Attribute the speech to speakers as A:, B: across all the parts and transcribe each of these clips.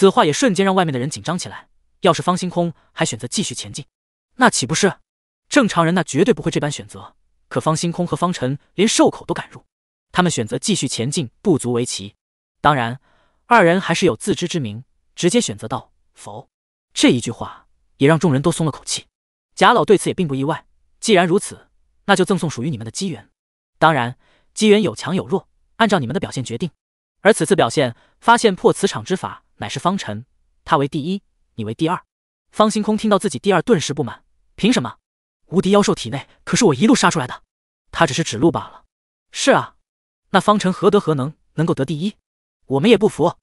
A: 此话也瞬间让外面的人紧张起来。要是方星空还选择继续前进，那岂不是正常人那绝对不会这般选择？可方星空和方辰连兽口都敢入，他们选择继续前进不足为奇。当然，二人还是有自知之明，直接选择道否。这一句话也让众人都松了口气。贾老对此也并不意外。既然如此，那就赠送属于你们的机缘。当然，机缘有强有弱，按照你们的表现决定。而此次表现，发现破磁场之法乃是方辰，他为第一，你为第二。方星空听到自己第二，顿时不满：凭什么？无敌妖兽体内可是我一路杀出来的，他只是指路罢了。是啊，那方辰何德何能能够得第一？我们也不服。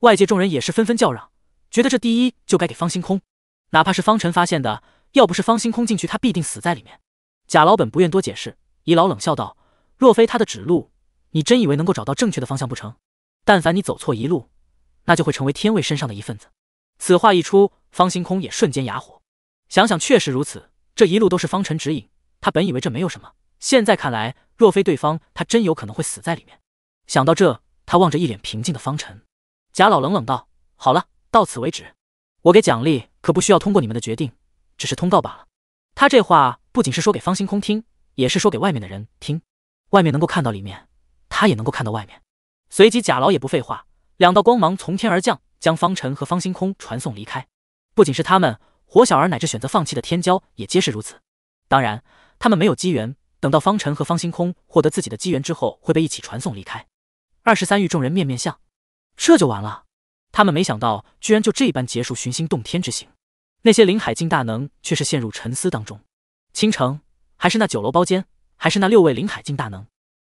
A: 外界众人也是纷纷叫嚷，觉得这第一就该给方星空，哪怕是方辰发现的，要不是方星空进去，他必定死在里面。贾老本不愿多解释，一老冷笑道：若非他的指路，你真以为能够找到正确的方向不成？但凡你走错一路，那就会成为天位身上的一份子。此话一出，方星空也瞬间哑火。想想确实如此，这一路都是方辰指引，他本以为这没有什么，现在看来，若非对方，他真有可能会死在里面。想到这，他望着一脸平静的方辰，贾老冷冷道：“好了，到此为止。我给奖励可不需要通过你们的决定，只是通告罢了。”他这话不仅是说给方星空听，也是说给外面的人听。外面能够看到里面，他也能够看到外面。随即，贾老也不废话，两道光芒从天而降，将方辰和方星空传送离开。不仅是他们，火小儿乃至选择放弃的天骄也皆是如此。当然，他们没有机缘，等到方辰和方星空获得自己的机缘之后，会被一起传送离开。二十三域众人面面相，这就完了？他们没想到，居然就这般结束寻星洞天之行。那些灵海境大能却是陷入沉思当中。倾城，还是那酒楼包间，还是那六位灵海境大能？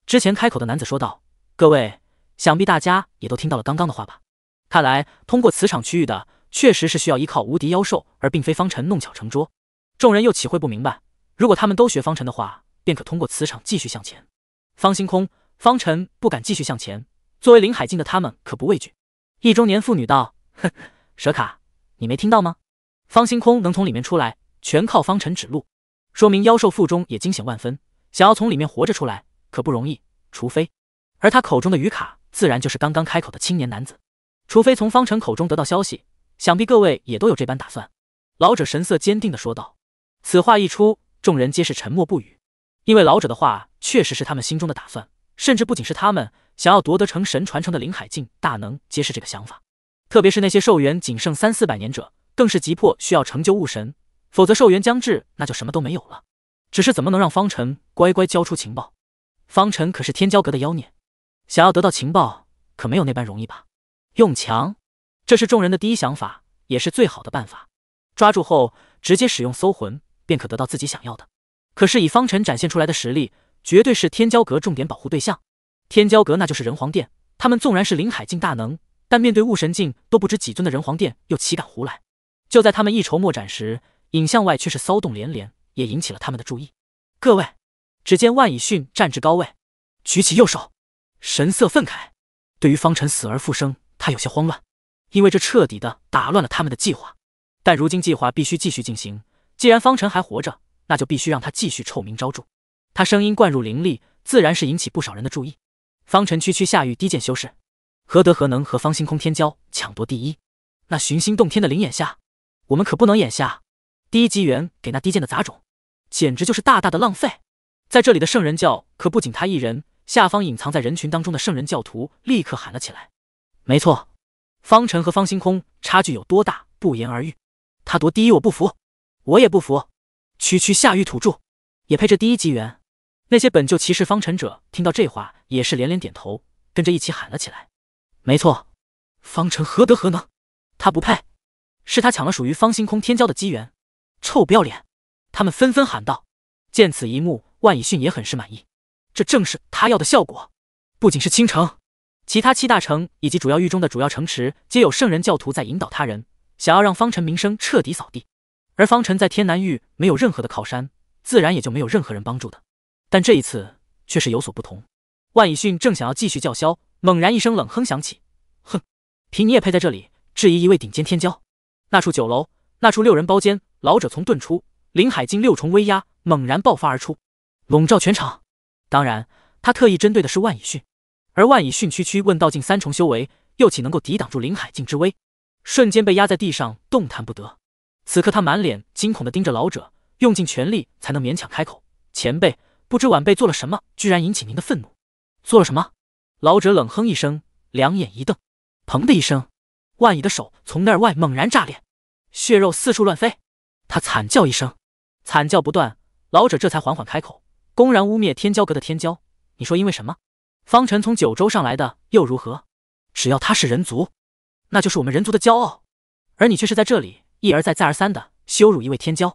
A: 之前开口的男子说道：“各位。”想必大家也都听到了刚刚的话吧？看来通过磁场区域的，确实是需要依靠无敌妖兽，而并非方辰弄巧成拙。众人又岂会不明白？如果他们都学方辰的话，便可通过磁场继续向前。方星空、方辰不敢继续向前，作为林海境的他们可不畏惧。一中年妇女道：“呵，蛇卡，你没听到吗？方星空能从里面出来，全靠方辰指路，说明妖兽腹中也惊险万分，想要从里面活着出来可不容易，除非……”而他口中的鱼卡，自然就是刚刚开口的青年男子。除非从方辰口中得到消息，想必各位也都有这般打算。老者神色坚定地说道。此话一出，众人皆是沉默不语，因为老者的话确实是他们心中的打算，甚至不仅是他们，想要夺得成神传承的林海境大能皆是这个想法。特别是那些寿元仅剩三四百年者，更是急迫需要成就悟神，否则寿元将至，那就什么都没有了。只是怎么能让方辰乖乖交出情报？方辰可是天骄阁的妖孽。想要得到情报，可没有那般容易吧？用强，这是众人的第一想法，也是最好的办法。抓住后，直接使用搜魂，便可得到自己想要的。可是以方辰展现出来的实力，绝对是天骄阁重点保护对象。天骄阁那就是人皇殿，他们纵然是灵海境大能，但面对雾神境都不知几尊的人皇殿，又岂敢胡来？就在他们一筹莫展时，影像外却是骚动连连，也引起了他们的注意。各位，只见万以迅站至高位，举起右手。神色愤慨，对于方辰死而复生，他有些慌乱，因为这彻底的打乱了他们的计划。但如今计划必须继续进行，既然方辰还活着，那就必须让他继续臭名昭著。他声音灌入灵力，自然是引起不少人的注意。方辰区区下狱低贱修士，何德何能和方星空天骄抢夺第一？那寻星洞天的灵眼下，我们可不能眼瞎。第一机缘给那低贱的杂种，简直就是大大的浪费。在这里的圣人教可不仅他一人。下方隐藏在人群当中的圣人教徒立刻喊了起来：“没错，方辰和方星空差距有多大，不言而喻。他夺第一，我不服，我也不服。区区下狱土著，也配这第一机缘？”那些本就歧视方辰者听到这话，也是连连点头，跟着一起喊了起来：“没错，方辰何德何能？他不配，是他抢了属于方星空天骄的机缘。臭不要脸！”他们纷纷喊道。见此一幕，万以迅也很是满意。这正是他要的效果。不仅是青城，其他七大城以及主要域中的主要城池，皆有圣人教徒在引导他人，想要让方辰名声彻底扫地。而方辰在天南域没有任何的靠山，自然也就没有任何人帮助的。但这一次却是有所不同。万以迅正想要继续叫嚣，猛然一声冷哼响起：“哼，凭你也配在这里质疑一位顶尖天骄？”那处酒楼，那处六人包间，老者从遁出，林海境六重威压猛然爆发而出，笼罩全场。当然，他特意针对的是万以训，而万以训区区问道境三重修为，又岂能够抵挡住林海境之威？瞬间被压在地上，动弹不得。此刻他满脸惊恐地盯着老者，用尽全力才能勉强开口：“前辈，不知晚辈做了什么，居然引起您的愤怒？做了什么？”老者冷哼一声，两眼一瞪，砰的一声，万以的手从内而外猛然炸裂，血肉四处乱飞。他惨叫一声，惨叫不断。老者这才缓缓开口。公然污蔑天骄阁的天骄，你说因为什么？方辰从九州上来的又如何？只要他是人族，那就是我们人族的骄傲。而你却是在这里一而再、再而三的羞辱一位天骄，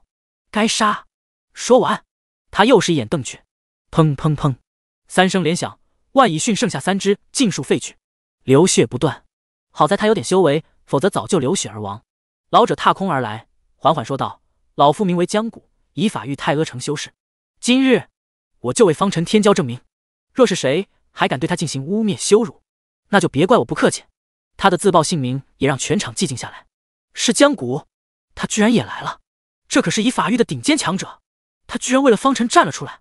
A: 该杀！说完，他又是一眼瞪去，砰砰砰，三声连响，万以迅剩下三只尽数废去，流血不断。好在他有点修为，否则早就流血而亡。老者踏空而来，缓缓说道：“老夫名为江谷，以法御太阿城修士，今日。”我就为方辰天骄证明，若是谁还敢对他进行污蔑羞辱，那就别怪我不客气。他的自报姓名也让全场寂静下来。是江谷，他居然也来了，这可是以法域的顶尖强者，他居然为了方辰站了出来。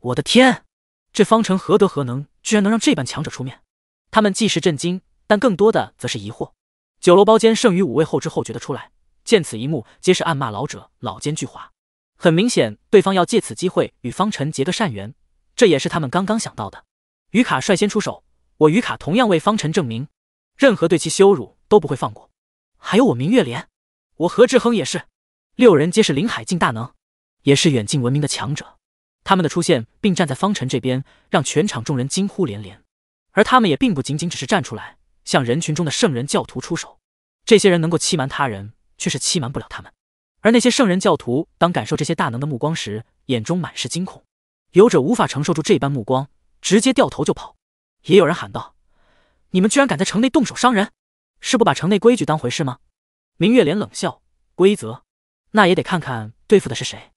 A: 我的天，这方辰何德何能，居然能让这般强者出面？他们既是震惊，但更多的则是疑惑。酒楼包间剩余五位后知后觉的出来，见此一幕，皆是暗骂老者老奸巨猾。很明显，对方要借此机会与方辰结个善缘，这也是他们刚刚想到的。余卡率先出手，我余卡同样为方辰证明，任何对其羞辱都不会放过。还有我明月莲，我何志恒也是，六人皆是林海境大能，也是远近闻名的强者。他们的出现并站在方辰这边，让全场众人惊呼连连。而他们也并不仅仅只是站出来向人群中的圣人教徒出手，这些人能够欺瞒他人，却是欺瞒不了他们。而那些圣人教徒，当感受这些大能的目光时，眼中满是惊恐。有者无法承受住这般目光，直接掉头就跑。也有人喊道：“你们居然敢在城内动手伤人，是不把城内规矩当回事吗？”明月莲冷笑：“规则，那也得看看对付的是谁。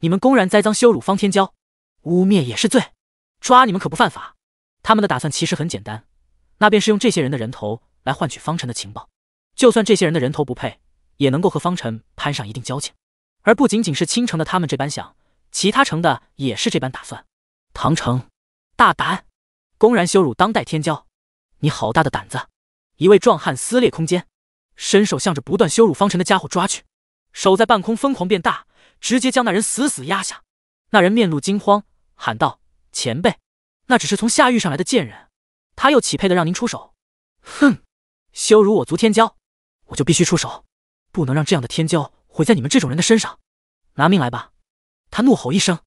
A: 你们公然栽赃羞辱方天骄，污蔑也是罪，抓你们可不犯法。”他们的打算其实很简单，那便是用这些人的人头来换取方辰的情报。就算这些人的人头不配。也能够和方辰攀上一定交情，而不仅仅是青城的他们这般想，其他城的也是这般打算。唐城，大胆，公然羞辱当代天骄，你好大的胆子！一位壮汉撕裂空间，伸手向着不断羞辱方辰的家伙抓去，手在半空疯狂变大，直接将那人死死压下。那人面露惊慌，喊道：“前辈，那只是从下狱上来的贱人，他又岂配的让您出手？”哼，羞辱我族天骄，我就必须出手。不能让这样的天骄毁在你们这种人的身上！拿命来吧！他怒吼一声，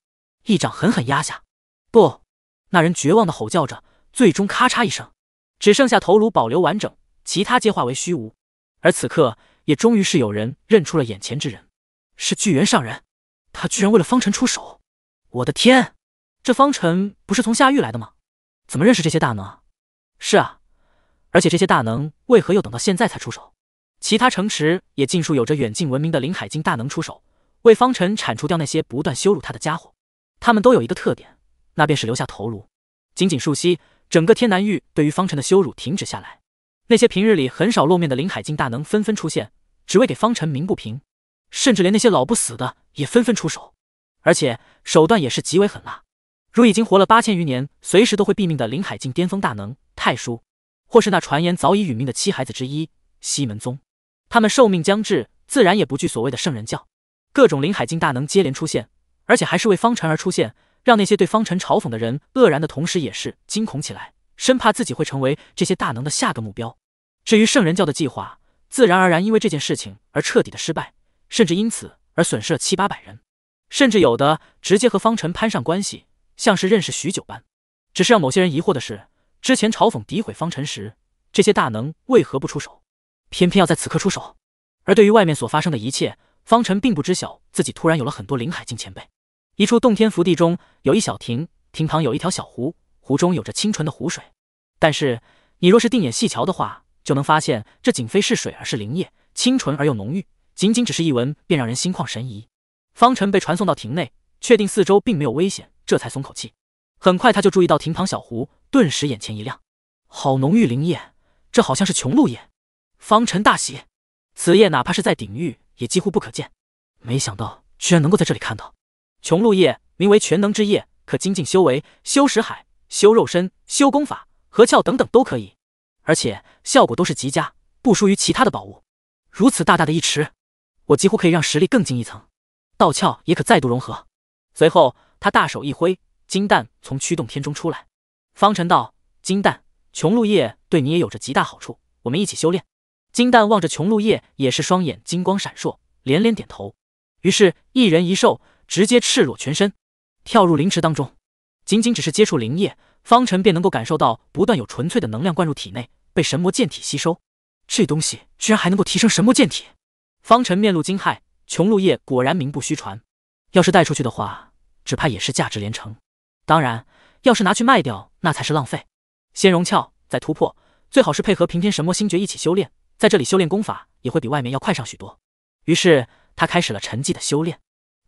A: 一掌狠狠压下。不！那人绝望的吼叫着，最终咔嚓一声，只剩下头颅保留完整，其他皆化为虚无。而此刻，也终于是有人认出了眼前之人，是巨猿上人。他居然为了方辰出手！我的天，这方辰不是从下狱来的吗？怎么认识这些大能？是啊，而且这些大能为何又等到现在才出手？其他城池也尽数有着远近闻名的林海境大能出手，为方辰铲除掉那些不断羞辱他的家伙。他们都有一个特点，那便是留下头颅。仅仅数息，整个天南域对于方辰的羞辱停止下来。那些平日里很少露面的林海境大能纷纷出现，只为给方辰鸣不平。甚至连那些老不死的也纷纷出手，而且手段也是极为狠辣。如已经活了八千余年，随时都会毙命的林海境巅峰大能太叔，或是那传言早已殒命的七孩子之一西门宗。他们寿命将至，自然也不惧所谓的圣人教。各种林海境大能接连出现，而且还是为方辰而出现，让那些对方辰嘲讽的人愕然的同时，也是惊恐起来，生怕自己会成为这些大能的下个目标。至于圣人教的计划，自然而然因为这件事情而彻底的失败，甚至因此而损失了七八百人，甚至有的直接和方辰攀上关系，像是认识许久般。只是让某些人疑惑的是，之前嘲讽诋毁方辰时，这些大能为何不出手？偏偏要在此刻出手。而对于外面所发生的一切，方辰并不知晓。自己突然有了很多灵海境前辈。一处洞天福地中，有一小亭，亭旁有一条小湖，湖中有着清纯的湖水。但是你若是定眼细瞧的话，就能发现这仅非是水，而是灵液，清纯而又浓郁。仅仅只是一闻，便让人心旷神怡。方辰被传送到亭内，确定四周并没有危险，这才松口气。很快他就注意到亭旁小湖，顿时眼前一亮，好浓郁灵液，这好像是琼露液。方辰大喜，此夜哪怕是在顶域，也几乎不可见。没想到居然能够在这里看到。琼露夜名为全能之夜，可精进修为、修石海、修肉身、修功法合窍等等都可以，而且效果都是极佳，不输于其他的宝物。如此大大的一池，我几乎可以让实力更进一层，道窍也可再度融合。随后，他大手一挥，金蛋从驱动天中出来。方辰道：“金蛋，琼露夜对你也有着极大好处，我们一起修炼。”金蛋望着琼露叶，也是双眼金光闪烁，连连点头。于是，一人一兽直接赤裸全身，跳入灵池当中。仅仅只是接触灵液，方辰便能够感受到不断有纯粹的能量灌入体内，被神魔剑体吸收。这东西居然还能够提升神魔剑体！方辰面露惊骇，琼露叶果然名不虚传。要是带出去的话，只怕也是价值连城。当然，要是拿去卖掉，那才是浪费。先融窍再突破，最好是配合平天神魔星诀一起修炼。在这里修炼功法也会比外面要快上许多，于是他开始了沉寂的修炼，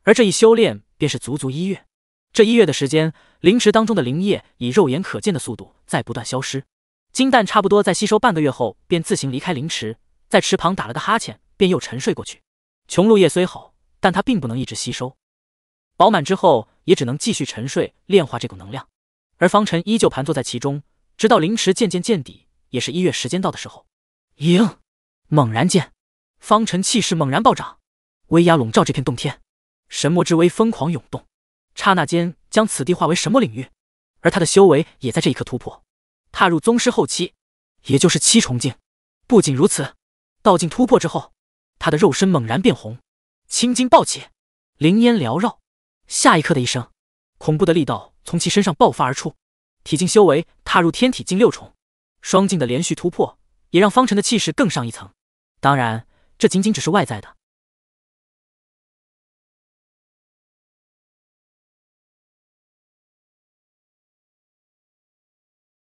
A: 而这一修炼便是足足一月。这一月的时间，灵池当中的灵液以肉眼可见的速度在不断消失。金蛋差不多在吸收半个月后，便自行离开灵池，在池旁打了个哈欠，便又沉睡过去。琼露叶虽好，但它并不能一直吸收，饱满之后也只能继续沉睡炼化这股能量。而方辰依旧盘坐在其中，直到灵池渐渐见底，也是一月时间到的时候。迎！猛然间，方辰气势猛然暴涨，威压笼罩这片洞天，神魔之威疯狂涌动，刹那间将此地化为神魔领域。而他的修为也在这一刻突破，踏入宗师后期，也就是七重境。不仅如此，道境突破之后，他的肉身猛然变红，青筋暴起，灵烟缭绕。下一刻的一声，恐怖的力道从其身上爆发而出，体境修为踏入天体境六重，双境的连续突破。也让方辰的气势更上一层，当然，这仅仅只是外在的。